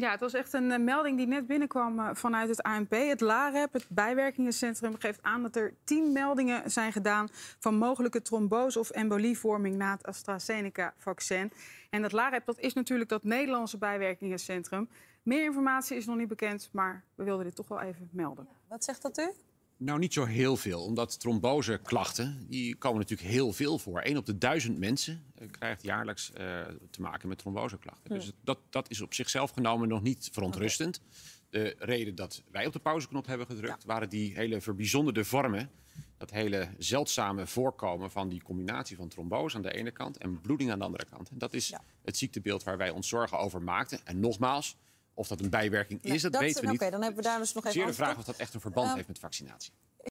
Ja, het was echt een eh, melding die net binnenkwam eh, vanuit het ANP. Het LAREP, het bijwerkingencentrum, geeft aan dat er tien meldingen zijn gedaan van mogelijke trombose of embolievorming na het AstraZeneca-vaccin. En dat LAREP dat is natuurlijk dat Nederlandse bijwerkingencentrum. Meer informatie is nog niet bekend, maar we wilden dit toch wel even melden. wat zegt dat u? Nou, niet zo heel veel, omdat tromboseklachten, die komen natuurlijk heel veel voor. Eén op de duizend mensen krijgt jaarlijks eh, te maken met tromboseklachten. Dus dat, dat is op zichzelf genomen nog niet verontrustend. De reden dat wij op de pauzeknop hebben gedrukt, waren die hele verbijzonderde vormen. Dat hele zeldzame voorkomen van die combinatie van trombose aan de ene kant en bloeding aan de andere kant. En dat is het ziektebeeld waar wij ons zorgen over maakten. En nogmaals, of dat een bijwerking is, dat, weten we niet. Oké, dan hebben we daar dus nog even. Zeer de vraag of dat echt een verband heeft met vaccinatie.